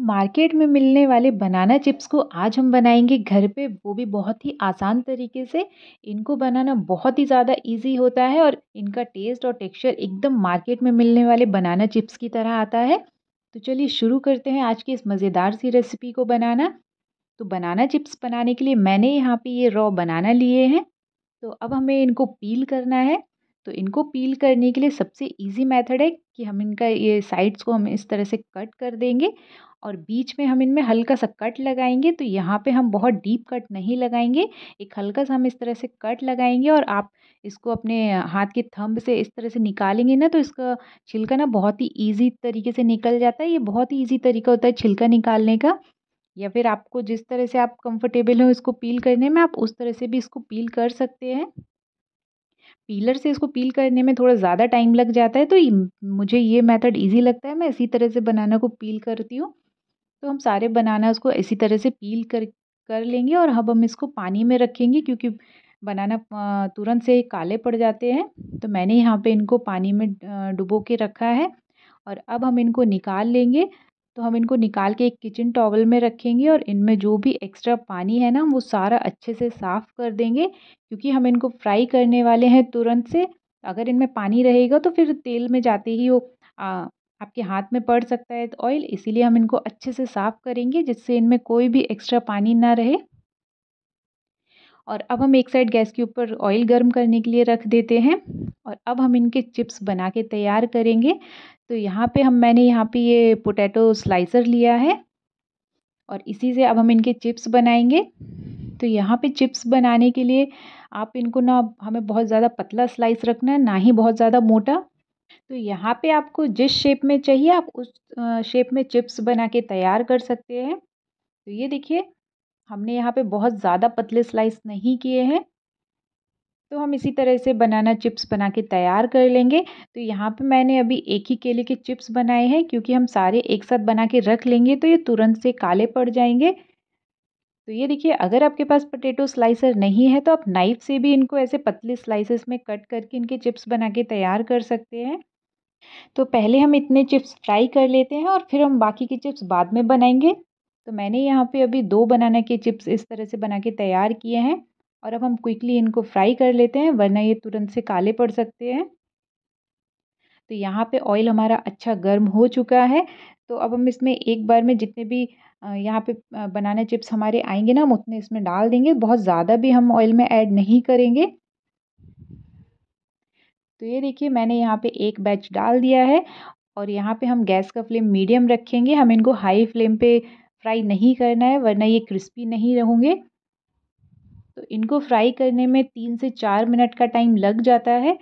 market में मिलने वाले बनाना चिप्स को आज हम बनाएंगे घर पे वो भी बहुत ही आसान तरीके से इनको बनाना बहुत ही ज़्यादा इजी होता है और इनका टेस्ट और टेक्सचर एकदम मार्केट में मिलने वाले बनाना चिप्स की तरह आता है तो चलिए शुरू करते हैं आज की इस मज़ेदार सी रेसिपी को बनाना तो बनाना चिप्स बनाने के लिए मैंने यहाँ पर ये रॉ बनाना लिए हैं तो अब हमें इनको पील करना है तो इनको पील करने के लिए सबसे इजी मेथड है कि हम इनका ये साइड्स को हम इस तरह से कट कर देंगे और बीच में हम इनमें हल्का सा कट लगाएंगे तो यहाँ पे हम बहुत डीप कट नहीं लगाएंगे एक हल्का सा हम इस तरह से कट लगाएंगे और आप इसको अपने हाथ के थंब से इस तरह से निकालेंगे ना तो इसका छिलका ना बहुत ही ईजी तरीके से निकल जाता है ये बहुत ही ईजी तरीका होता है छिलका निकालने का या फिर आपको जिस तरह से आप कंफर्टेबल हो इसको पील करने में आप उस तरह से भी इसको पील कर सकते हैं पीलर से इसको पील करने में थोड़ा ज़्यादा टाइम लग जाता है तो मुझे ये मेथड इजी लगता है मैं इसी तरह से बनाना को पील करती हूँ तो हम सारे बनाना उसको इसी तरह से पील कर कर लेंगे और अब हम इसको पानी में रखेंगे क्योंकि बनाना तुरंत से काले पड़ जाते हैं तो मैंने यहाँ पे इनको पानी में डुबो के रखा है और अब हम इनको निकाल लेंगे तो हम इनको निकाल के एक किचन टॉवल में रखेंगे और इनमें जो भी एक्स्ट्रा पानी है ना वो सारा अच्छे से साफ़ कर देंगे क्योंकि हम इनको फ्राई करने वाले हैं तुरंत से अगर इनमें पानी रहेगा तो फिर तेल में जाते ही वो आ, आपके हाथ में पड़ सकता है तो ऑयल इसीलिए हम इनको अच्छे से साफ़ करेंगे जिससे इनमें कोई भी एक्स्ट्रा पानी ना रहे और अब हम एक साइड गैस के ऊपर ऑयल गर्म करने के लिए रख देते हैं और अब हम इनके चिप्स बना के तैयार करेंगे तो यहाँ पे हम मैंने यहाँ पे ये पोटैटो स्लाइसर लिया है और इसी से अब हम इनके चिप्स बनाएंगे तो यहाँ पे चिप्स बनाने के लिए आप इनको ना हमें बहुत ज़्यादा पतला स्लाइस रखना है ना ही बहुत ज़्यादा मोटा तो यहाँ पे आपको जिस शेप में चाहिए आप उस शेप में चिप्स बना के तैयार कर सकते हैं तो ये देखिए हमने यहाँ पे बहुत ज़्यादा पतले स्लाइस नहीं किए हैं तो हम इसी तरह से बनाना चिप्स बना के तैयार कर लेंगे तो यहाँ पे मैंने अभी एक ही केले के चिप्स बनाए हैं क्योंकि हम सारे एक साथ बना के रख लेंगे तो ये तुरंत से काले पड़ जाएंगे तो ये देखिए अगर आपके पास पोटैटो स्लाइसर नहीं है तो आप नाइफ से भी इनको ऐसे पतले स्लाइसेस में कट करके इनके चिप्स बना के तैयार कर सकते हैं तो पहले हम इतने चिप्स फ्राई कर लेते हैं और फिर हम बाकी के चिप्स बाद में बनाएंगे तो मैंने यहाँ पे अभी दो बनाना के चिप्स इस तरह से बना के तैयार किए हैं और अब हम क्विकली इनको फ्राई कर लेते हैं वरना ये तुरंत से काले पड़ सकते हैं तो यहाँ पे ऑयल हमारा अच्छा गर्म हो चुका है तो अब हम इसमें एक बार में जितने भी यहाँ पे बनाना चिप्स हमारे आएंगे ना हम उतने इसमें डाल देंगे बहुत ज़्यादा भी हम ऑयल में ऐड नहीं करेंगे तो ये देखिए मैंने यहाँ पे एक बैच डाल दिया है और यहाँ पे हम गैस का फ्लेम मीडियम रखेंगे हम इनको हाई फ्लेम पे फ्राई नहीं करना है वरना ये क्रिस्पी नहीं रहेंगे तो इनको फ्राई करने में तीन से चार मिनट का टाइम लग जाता है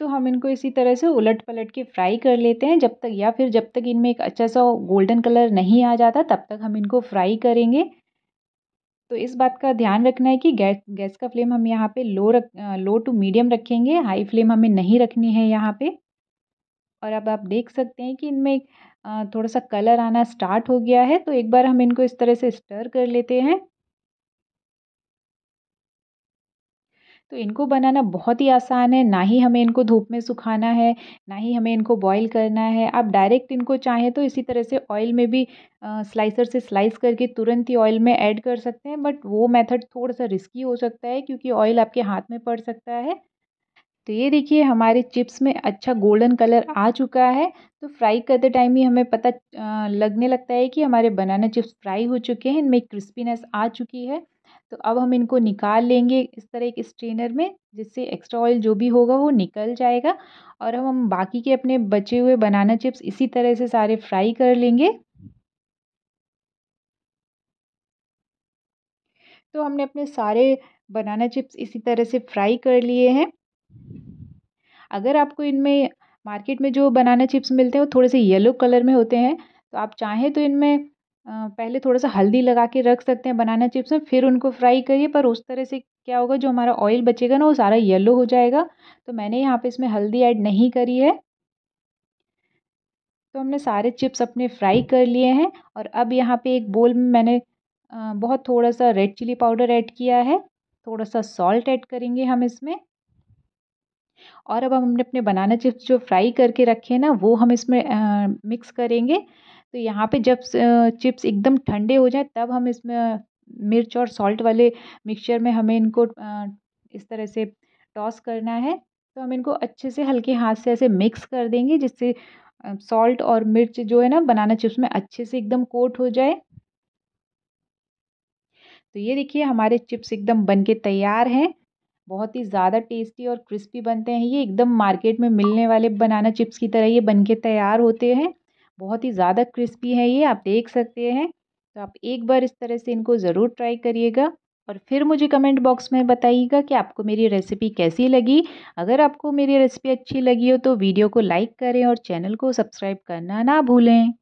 तो हम इनको इसी तरह से उलट पलट के फ्राई कर लेते हैं जब तक या फिर जब तक इनमें एक अच्छा सा गोल्डन कलर नहीं आ जाता तब तक हम इनको फ्राई करेंगे तो इस बात का ध्यान रखना है कि गैस गैस का फ्लेम हम यहाँ पे लो रख लो टू मीडियम रखेंगे हाई फ्लेम हमें नहीं रखनी है यहाँ पे और अब आप देख सकते हैं कि इनमें थोड़ा सा कलर आना स्टार्ट हो गया है तो एक बार हम इनको इस तरह से स्टर कर लेते हैं तो इनको बनाना बहुत ही आसान है ना ही हमें इनको धूप में सुखाना है ना ही हमें इनको बॉईल करना है आप डायरेक्ट इनको चाहें तो इसी तरह से ऑयल में भी स्लाइसर से स्लाइस करके तुरंत ही ऑयल में ऐड कर सकते हैं बट वो मेथड थोड़ा सा रिस्की हो सकता है क्योंकि ऑयल आपके हाथ में पड़ सकता है तो ये देखिए हमारे चिप्स में अच्छा गोल्डन कलर आ चुका है तो फ्राई करते टाइम ही हमें पता लगने लगता है कि हमारे बनाना चिप्स फ्राई हो चुके हैं इनमें क्रिस्पीनेस आ चुकी है तो अब हम इनको निकाल लेंगे इस तरह एक स्ट्रेनर में जिससे एक्स्ट्रा ऑयल जो भी होगा वो निकल जाएगा और अब हम बाकी के अपने बचे हुए बनाना चिप्स इसी तरह से सारे फ्राई कर लेंगे तो हमने अपने सारे बनाना चिप्स इसी तरह से फ्राई कर लिए हैं अगर आपको इनमें मार्केट में जो बनाना चिप्स मिलते हैं वो थोड़े से येलो कलर में होते हैं तो आप चाहें तो इनमें पहले थोड़ा सा हल्दी लगा के रख सकते हैं बनाना चिप्स में फिर उनको फ्राई करिए पर उस तरह से क्या होगा जो हमारा ऑयल बचेगा ना वो सारा येलो हो जाएगा तो मैंने यहाँ पे इसमें हल्दी ऐड नहीं करी है तो हमने सारे चिप्स अपने फ्राई कर लिए हैं और अब यहाँ पे एक बोल में मैंने बहुत थोड़ा सा रेड चिली पाउडर ऐड किया है थोड़ा सा सॉल्ट ऐड करेंगे हम इसमें और अब हम अपने बनाना चिप्स जो फ्राई करके रखे हैं ना वो हम इसमें आ, मिक्स करेंगे तो यहाँ पे जब चिप्स एकदम ठंडे हो जाए तब हम इसमें मिर्च और सॉल्ट वाले मिक्सचर में हमें इनको इस तरह से टॉस करना है तो हम इनको अच्छे से हल्के हाथ से ऐसे मिक्स कर देंगे जिससे सॉल्ट और मिर्च जो है ना बनाना चिप्स में अच्छे से एकदम कोट हो जाए तो ये देखिए हमारे चिप्स एकदम बन के तैयार हैं बहुत ही ज़्यादा टेस्टी और क्रिस्पी बनते हैं ये एकदम मार्केट में मिलने वाले बनाना चिप्स की तरह ये बन के तैयार होते हैं बहुत ही ज़्यादा क्रिस्पी है ये आप देख सकते हैं तो आप एक बार इस तरह से इनको ज़रूर ट्राई करिएगा और फिर मुझे कमेंट बॉक्स में बताइएगा कि आपको मेरी रेसिपी कैसी लगी अगर आपको मेरी रेसिपी अच्छी लगी हो तो वीडियो को लाइक करें और चैनल को सब्सक्राइब करना ना भूलें